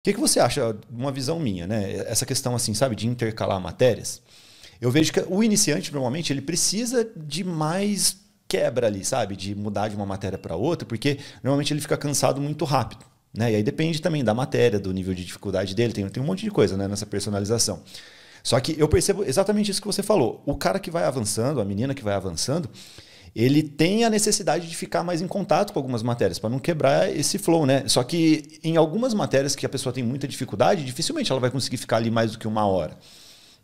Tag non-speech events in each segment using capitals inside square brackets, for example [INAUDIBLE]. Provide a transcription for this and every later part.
O que, que você acha, uma visão minha, né? Essa questão, assim, sabe, de intercalar matérias. Eu vejo que o iniciante, normalmente, ele precisa de mais quebra ali, sabe? De mudar de uma matéria para outra, porque normalmente ele fica cansado muito rápido. Né? E aí depende também da matéria, do nível de dificuldade dele, tem, tem um monte de coisa né, nessa personalização. Só que eu percebo exatamente isso que você falou. O cara que vai avançando, a menina que vai avançando, ele tem a necessidade de ficar mais em contato com algumas matérias, para não quebrar esse flow, né? Só que em algumas matérias que a pessoa tem muita dificuldade, dificilmente ela vai conseguir ficar ali mais do que uma hora.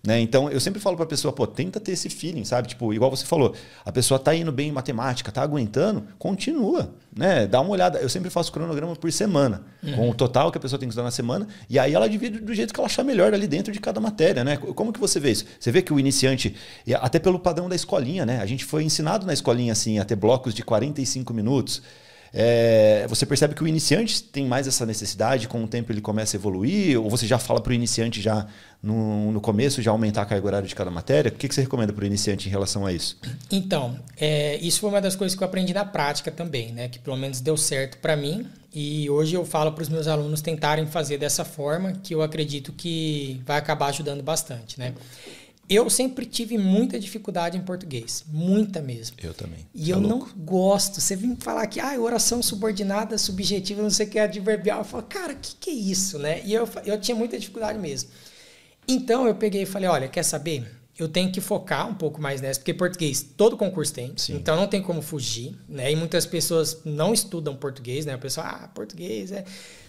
Né? Então, eu sempre falo para a pessoa, pô, tenta ter esse feeling, sabe? Tipo, igual você falou, a pessoa tá indo bem em matemática, tá aguentando, continua, né? Dá uma olhada. Eu sempre faço cronograma por semana, uhum. com o total que a pessoa tem que estudar na semana, e aí ela divide do jeito que ela achar melhor ali dentro de cada matéria, né? Como que você vê isso? Você vê que o iniciante, até pelo padrão da escolinha, né? A gente foi ensinado na escolinha, assim, a ter blocos de 45 minutos, é, você percebe que o iniciante tem mais essa necessidade, com o tempo ele começa a evoluir, ou você já fala para o iniciante já no, no, começo, já aumentar a carga horária de cada matéria? O que, que você recomenda para o iniciante em relação a isso? Então, é, isso foi uma das coisas que eu aprendi na prática também, né? que pelo menos deu certo para mim, e hoje eu falo para os meus alunos tentarem fazer dessa forma, que eu acredito que vai acabar ajudando bastante. Né? Eu sempre tive muita dificuldade em português, muita mesmo. Eu também. E é eu louco. não gosto. Você vem falar que ah, oração subordinada, subjetiva, não sei o que é adverbial. Eu falo, cara, o que, que é isso, né? E eu, eu tinha muita dificuldade mesmo. Então eu peguei e falei, olha, quer saber? eu tenho que focar um pouco mais nessa, porque português todo concurso tem, Sim. então não tem como fugir, né? E muitas pessoas não estudam português, né? A pessoa, ah, português é.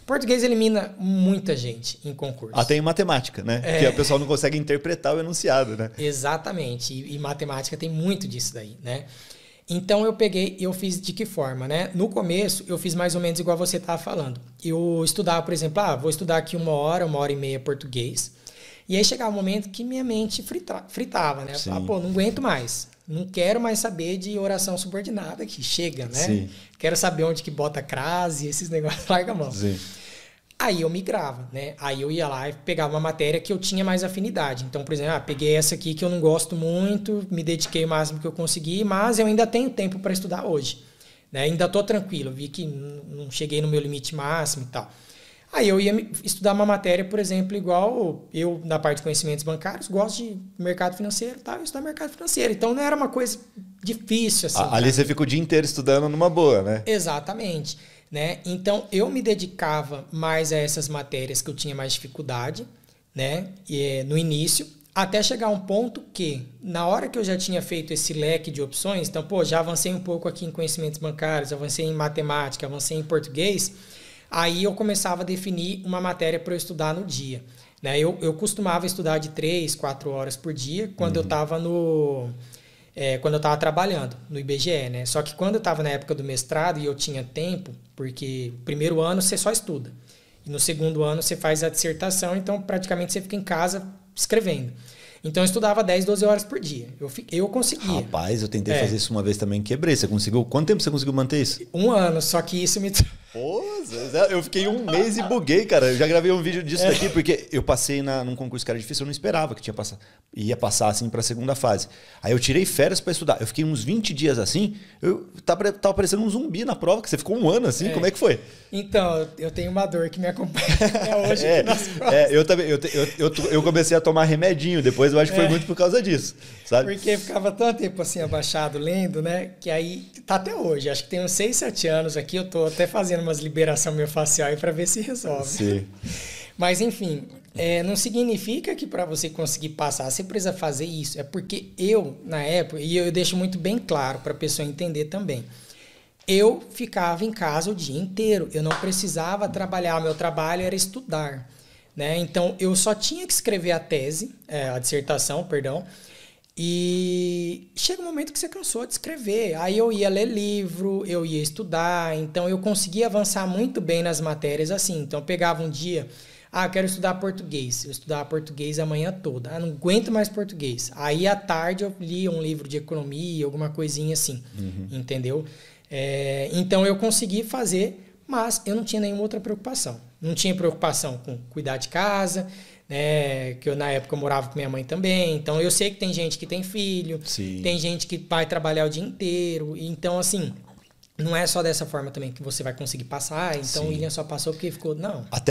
Português elimina muita gente em concurso. Até em matemática, né? É. Que o pessoal não consegue interpretar o enunciado, né? Exatamente. E, e matemática tem muito disso daí, né? Então eu peguei, eu fiz de que forma, né? No começo eu fiz mais ou menos igual você estava falando. Eu estudava, por exemplo, ah, vou estudar aqui uma hora, uma hora e meia português e aí chegava um momento que minha mente frita, fritava, né? Eu falava, pô, não aguento mais. Não quero mais saber de oração subordinada que chega, né? Sim. Quero saber onde que bota crase, esses [LAUGHS] negócios, larga a mão. Sim. Aí eu migrava, né? Aí eu ia lá e pegava uma matéria que eu tinha mais afinidade. Então, por exemplo, ah, peguei essa aqui que eu não gosto muito, me dediquei o máximo que eu consegui, mas eu ainda tenho tempo para estudar hoje. Né? Ainda estou tranquilo, vi que não cheguei no meu limite máximo e tal. Aí eu ia estudar uma matéria, por exemplo, igual eu, na parte de conhecimentos bancários, gosto de mercado financeiro tá? eu estudar mercado financeiro. Então não era uma coisa difícil. Assim, Ali você fica o dia inteiro estudando numa boa, né? Exatamente. Né? Então eu me dedicava mais a essas matérias que eu tinha mais dificuldade né? e, eh, no início, até chegar a um ponto que, na hora que eu já tinha feito esse leque de opções, então, pô, já avancei um pouco aqui em conhecimentos bancários, avancei em matemática, avancei em português Aí eu começava a definir uma matéria para eu estudar no dia. Né? Eu, eu costumava estudar de três, quatro horas por dia quando uhum. eu estava no. É, quando eu estava trabalhando no IBGE, né? Só que quando eu estava na época do mestrado e eu tinha tempo, porque primeiro ano você só estuda. E no segundo ano você faz a dissertação, então praticamente você fica em casa escrevendo. Então eu estudava 10, 12 horas por dia. Eu, eu conseguia. Rapaz, eu tentei é. fazer isso uma vez também, quebrei. Você conseguiu? Quanto tempo você conseguiu manter isso? Um ano, só que isso me. [LAUGHS] Pô! É eu fiquei um mês e buguei, cara. Eu já gravei um vídeo disso é. daqui, porque eu passei na, num concurso que era difícil, eu não esperava que tinha passado, ia passar assim pra segunda fase. Aí eu tirei férias para estudar. Eu fiquei uns 20 dias assim, eu tá tava, parecendo um zumbi na prova, que você ficou um ano assim, é. como é que foi? Então, eu tenho uma dor que me acompanha [LAUGHS] até hoje. é, é, eu também, eu, eu, eu, eu, comecei a tomar remedinho, depois eu acho que foi é. muito por causa disso, sabe? Porque ficava tanto tempo assim abaixado, lendo, né? Que aí, tá até hoje, acho que tem uns 6, 7 anos aqui, eu tô até fazendo umas liberações harmonização miofascial e para ver se resolve. Sim. Mas enfim, é, não significa que para você conseguir passar você precisa fazer isso. É porque eu, na época, e eu deixo muito bem claro para a pessoa entender também. Eu ficava em casa o dia inteiro, eu não precisava trabalhar, meu trabalho era estudar. Né? Então eu só tinha que escrever a tese, é, a dissertação, perdão, e chega um momento que você cansou de escrever. Aí eu ia ler livro, eu ia estudar, então eu conseguia avançar muito bem nas matérias assim. Então eu pegava um dia, ah, quero estudar português. Eu estudava português a manhã toda. Ah, não aguento mais português. Aí à tarde eu lia um livro de economia, alguma coisinha assim, uhum. entendeu? É, então eu consegui fazer, mas eu não tinha nenhuma outra preocupação. Não tinha preocupação com cuidar de casa, né? Que eu na época eu morava com minha mãe também. Então eu sei que tem gente que tem filho, Sim. tem gente que vai trabalhar o dia inteiro. Então, assim, não é só dessa forma também que você vai conseguir passar. Então Sim. o William só passou porque ficou, não. Até